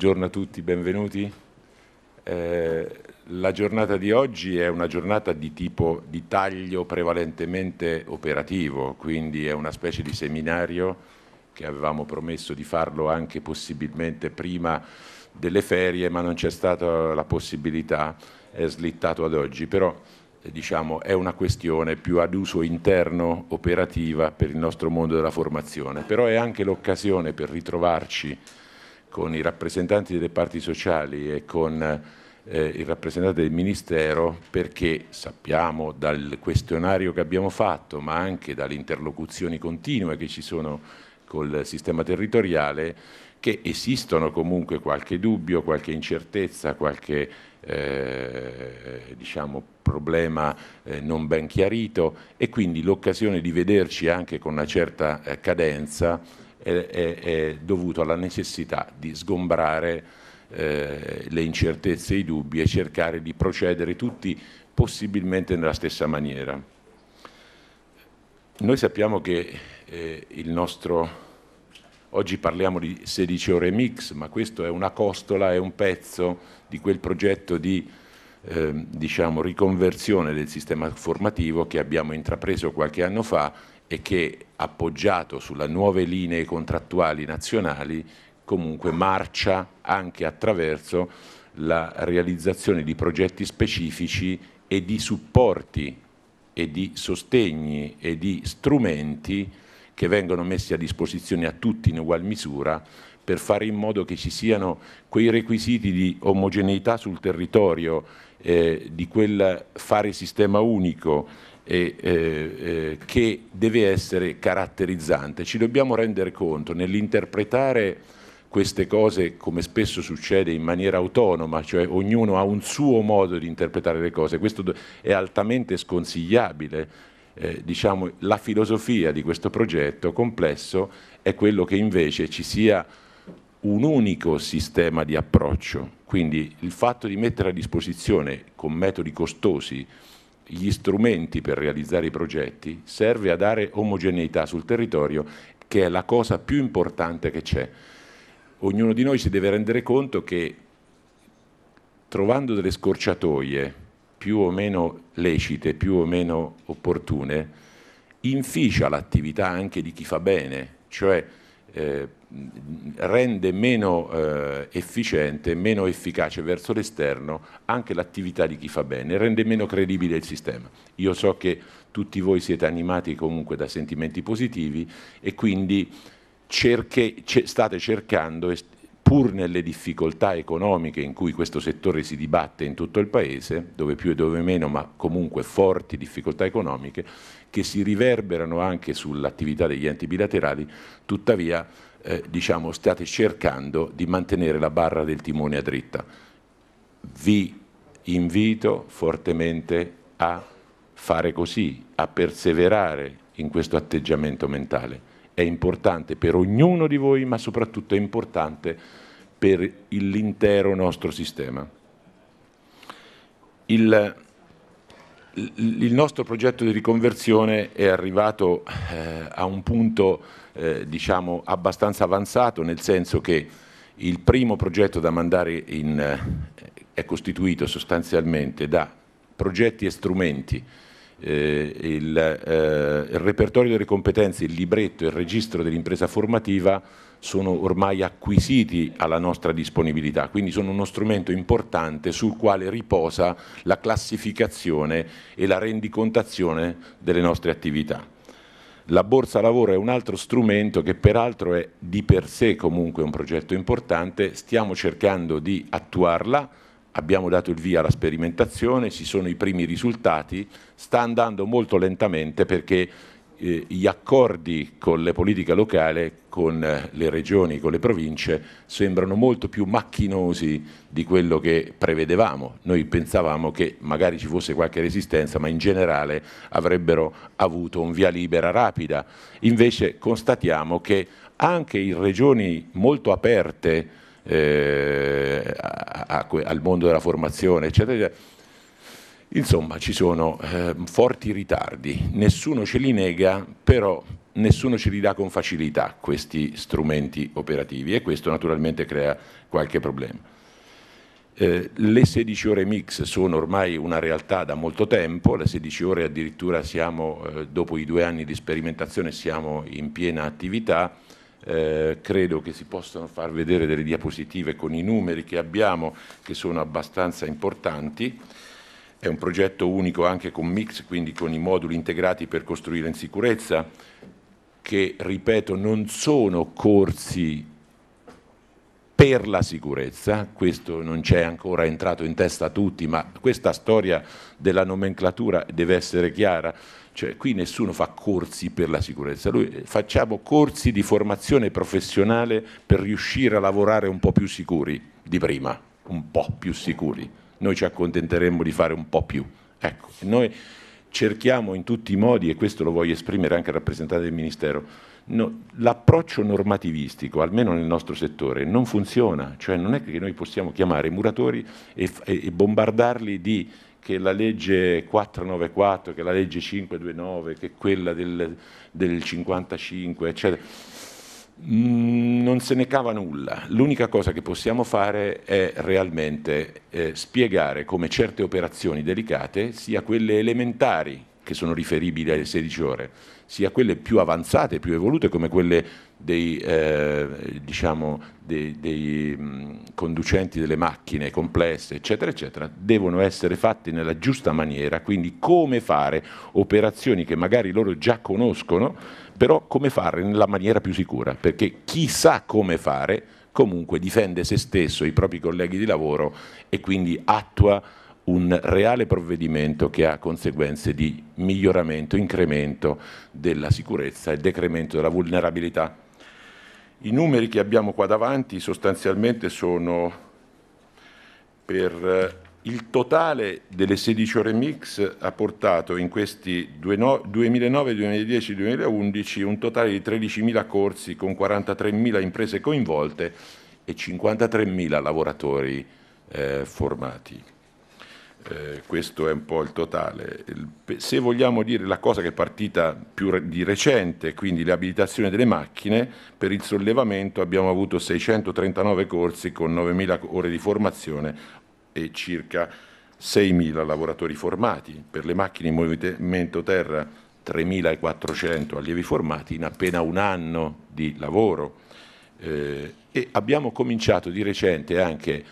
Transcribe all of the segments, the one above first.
Buongiorno a tutti, benvenuti. Eh, la giornata di oggi è una giornata di tipo di taglio prevalentemente operativo, quindi è una specie di seminario che avevamo promesso di farlo anche possibilmente prima delle ferie, ma non c'è stata la possibilità, è slittato ad oggi, però eh, diciamo, è una questione più ad uso interno operativa per il nostro mondo della formazione, però è anche l'occasione per ritrovarci con i rappresentanti delle parti sociali e con eh, il rappresentante del Ministero perché sappiamo dal questionario che abbiamo fatto, ma anche dalle interlocuzioni continue che ci sono col sistema territoriale, che esistono comunque qualche dubbio, qualche incertezza, qualche eh, diciamo, problema eh, non ben chiarito e quindi l'occasione di vederci anche con una certa eh, cadenza è, è, è dovuto alla necessità di sgombrare eh, le incertezze e i dubbi e cercare di procedere tutti possibilmente nella stessa maniera. Noi sappiamo che eh, il nostro... Oggi parliamo di 16 ore mix, ma questo è una costola, è un pezzo di quel progetto di eh, diciamo, riconversione del sistema formativo che abbiamo intrapreso qualche anno fa e che appoggiato sulle nuove linee contrattuali nazionali comunque marcia anche attraverso la realizzazione di progetti specifici e di supporti e di sostegni e di strumenti che vengono messi a disposizione a tutti in ugual misura per fare in modo che ci siano quei requisiti di omogeneità sul territorio, eh, di quel fare sistema unico, e, eh, eh, che deve essere caratterizzante. Ci dobbiamo rendere conto nell'interpretare queste cose come spesso succede in maniera autonoma, cioè ognuno ha un suo modo di interpretare le cose, questo è altamente sconsigliabile. Eh, diciamo, la filosofia di questo progetto complesso è quello che invece ci sia un unico sistema di approccio, quindi il fatto di mettere a disposizione con metodi costosi gli strumenti per realizzare i progetti serve a dare omogeneità sul territorio che è la cosa più importante che c'è. Ognuno di noi si deve rendere conto che trovando delle scorciatoie più o meno lecite, più o meno opportune, inficia l'attività anche di chi fa bene, cioè eh, rende meno eh, efficiente, meno efficace verso l'esterno anche l'attività di chi fa bene, rende meno credibile il sistema. Io so che tutti voi siete animati comunque da sentimenti positivi e quindi cerche, state cercando e pur nelle difficoltà economiche in cui questo settore si dibatte in tutto il Paese, dove più e dove meno, ma comunque forti difficoltà economiche, che si riverberano anche sull'attività degli enti bilaterali, tuttavia eh, diciamo, state cercando di mantenere la barra del timone a dritta. Vi invito fortemente a fare così, a perseverare in questo atteggiamento mentale è importante per ognuno di voi, ma soprattutto è importante per l'intero nostro sistema. Il, il, nostro progetto di riconversione è arrivato eh, a un punto eh, diciamo abbastanza avanzato, nel senso che il primo progetto da mandare in, eh, è costituito sostanzialmente da progetti e strumenti eh, il, eh, il, repertorio delle competenze, il libretto e il registro dell'impresa formativa sono ormai acquisiti alla nostra disponibilità, quindi sono uno strumento importante sul quale riposa la classificazione e la rendicontazione delle nostre attività. La borsa lavoro è un altro strumento che peraltro è di per sé comunque un progetto importante, stiamo cercando di attuarla, abbiamo dato il via alla sperimentazione, ci sono i primi risultati, sta andando molto lentamente perché eh, gli accordi con le politiche locali, con eh, le regioni, con le province sembrano molto più macchinosi di quello che prevedevamo. Noi pensavamo che magari ci fosse qualche resistenza, ma in generale avrebbero avuto un via libera rapida. Invece constatiamo che anche in regioni molto aperte, eh, a, a, al mondo della formazione, eccetera. eccetera. Insomma, ci sono eh, forti ritardi, nessuno ce li nega, però nessuno ce li dà con facilità questi strumenti operativi e questo naturalmente crea qualche problema. Eh, le 16 ore mix sono ormai una realtà da molto tempo, le 16 ore addirittura siamo, eh, dopo i due anni di sperimentazione siamo in piena attività, eh, credo che si possano far vedere delle diapositive con i numeri che abbiamo, che sono abbastanza importanti. È un progetto unico anche con Mix, quindi con i moduli integrati per costruire in sicurezza, che, ripeto, non sono corsi per la sicurezza, questo non c'è ancora entrato in testa a tutti, ma questa storia della nomenclatura deve essere chiara. Cioè, qui nessuno fa corsi per la sicurezza, Noi eh, facciamo corsi di formazione professionale per riuscire a lavorare un po' più sicuri di prima, un po' più sicuri. Noi ci accontenteremmo di fare un po' più. Ecco, noi cerchiamo in tutti i modi, e questo lo voglio esprimere anche al rappresentante del Ministero, no, l'approccio normativistico, almeno nel nostro settore, non funziona. Cioè non è che noi possiamo chiamare i muratori e, e bombardarli di che la legge 494, che la legge 529, che quella del, del 55, eccetera, mm, non se ne cava nulla. L'unica cosa che possiamo fare è realmente eh, spiegare come certe operazioni delicate, sia quelle elementari, che sono riferibili alle 16 ore, sia quelle più avanzate, più evolute come quelle dei, eh, diciamo, dei, dei mm, conducenti delle macchine complesse, eccetera, eccetera, devono essere fatte nella giusta maniera, quindi come fare operazioni che magari loro già conoscono, però come fare nella maniera più sicura, perché chi sa come fare comunque difende se stesso, i propri colleghi di lavoro e quindi attua un reale provvedimento che ha conseguenze di miglioramento, incremento della sicurezza e decremento della vulnerabilità. I numeri che abbiamo qua davanti sostanzialmente sono per eh, il totale delle 16 ore mix ha portato in questi 2009, 2010, 2011 un totale di 13.000 corsi con 43.000 imprese coinvolte e 53.000 lavoratori eh, formati. Eh, questo è un po' il totale. Se vogliamo dire la cosa che è partita più di recente, quindi le abilitazioni delle macchine, per il sollevamento abbiamo avuto 639 corsi con 9.000 ore di formazione e circa 6.000 lavoratori formati. Per le macchine in movimento terra 3.400 allievi formati in appena un anno di lavoro. Eh, e abbiamo cominciato di recente anche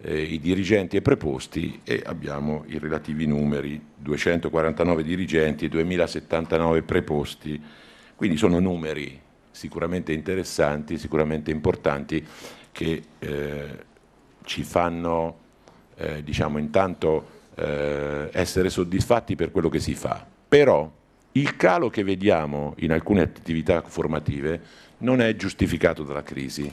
eh, i dirigenti e preposti e abbiamo i relativi numeri, 249 dirigenti, e 2079 preposti, quindi sono numeri sicuramente interessanti, sicuramente importanti che eh, ci fanno eh, diciamo intanto eh, essere soddisfatti per quello che si fa. Però il calo che vediamo in alcune attività formative non è giustificato dalla crisi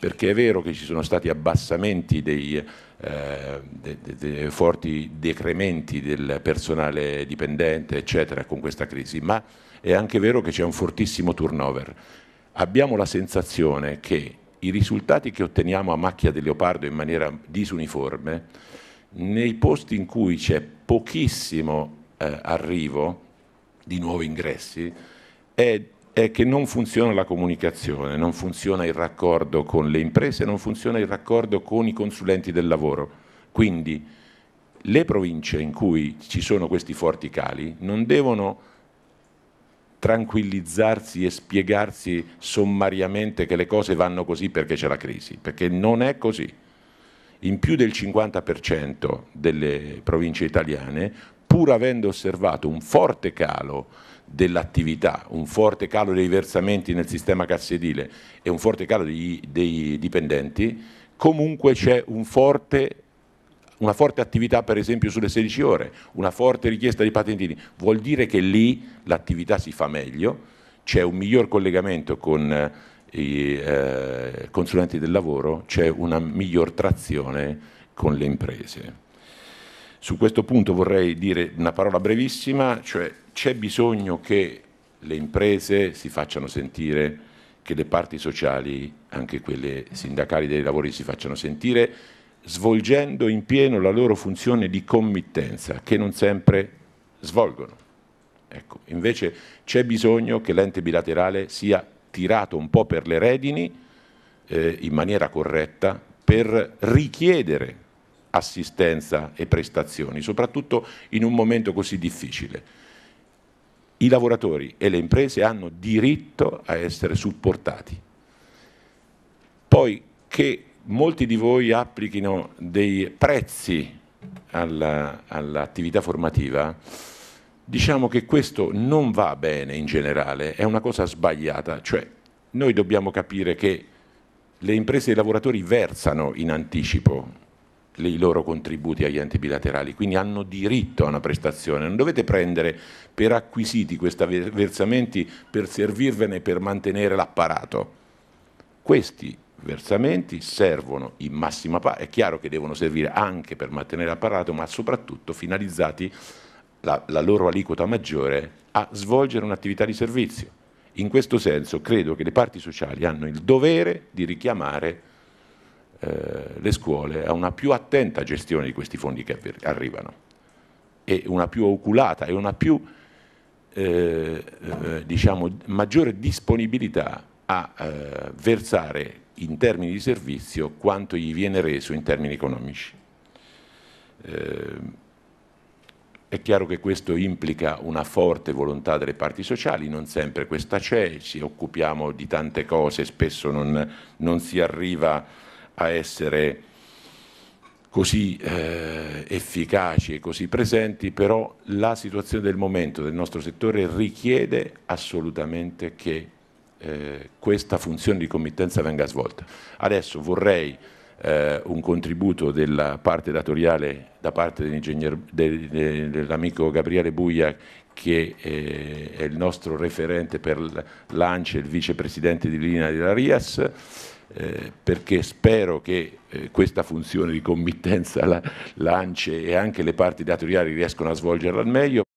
perché è vero che ci sono stati abbassamenti dei, eh, de, de, de forti decrementi del personale dipendente, eccetera, con questa crisi, ma è anche vero che c'è un fortissimo turnover. Abbiamo la sensazione che i risultati che otteniamo a macchia del leopardo in maniera disuniforme, nei posti in cui c'è pochissimo eh, arrivo di nuovi ingressi, è è che non funziona la comunicazione, non funziona il raccordo con le imprese, non funziona il raccordo con i consulenti del lavoro. Quindi le province in cui ci sono questi forti cali non devono tranquillizzarsi e spiegarsi sommariamente che le cose vanno così perché c'è la crisi, perché non è così. In più del 50% delle province italiane, pur avendo osservato un forte calo dell'attività, un forte calo dei versamenti nel sistema cassedile e un forte calo degli, dei dipendenti, comunque c'è un forte una forte attività per esempio sulle 16 ore, una forte richiesta di patentini, vuol dire che lì l'attività si fa meglio, c'è un miglior collegamento con eh, i eh, consulenti del lavoro, c'è una miglior trazione con le imprese. Su questo punto vorrei dire una parola brevissima, cioè c'è bisogno che le imprese si facciano sentire, che le parti sociali, anche quelle sindacali dei lavori, si facciano sentire, svolgendo in pieno la loro funzione di committenza, che non sempre svolgono. Ecco, invece c'è bisogno che l'ente bilaterale sia tirato un po' per le redini eh, in maniera corretta per richiedere assistenza e prestazioni, soprattutto in un momento così difficile. I lavoratori e le imprese hanno diritto a essere supportati. Poi che molti di voi applichino dei prezzi all'attività all formativa, diciamo che questo non va bene in generale, è una cosa sbagliata, cioè noi dobbiamo capire che le imprese e i lavoratori versano in anticipo i loro contributi agli enti bilaterali, quindi hanno diritto a una prestazione, non dovete prendere per acquisiti questi versamenti per servirvene per mantenere l'apparato. Questi versamenti servono in massima parte, è chiaro che devono servire anche per mantenere l'apparato, ma soprattutto finalizzati la, la loro aliquota maggiore a svolgere un'attività di servizio. In questo senso credo che le parti sociali hanno il dovere di richiamare eh, le scuole a una più attenta gestione di questi fondi che arrivano e una più oculata e una più, eh, eh, diciamo, maggiore disponibilità a eh, versare in termini di servizio quanto gli viene reso in termini economici. Eh, è chiaro che questo implica una forte volontà delle parti sociali, non sempre questa c'è, ci occupiamo di tante cose, spesso non, non si arriva a essere così eh, efficaci e così presenti, però la situazione del momento del nostro settore richiede assolutamente che eh, questa funzione di committenza venga svolta. Adesso vorrei eh, un contributo della parte datoriale da parte dell'amico Gabriele Buglia che eh, è il nostro referente per l'ANCE, il vicepresidente di linea della RIAS, eh, perché spero che eh, questa funzione di committenza la, l'ANCE e anche le parti datoriali riescano a svolgerla al meglio.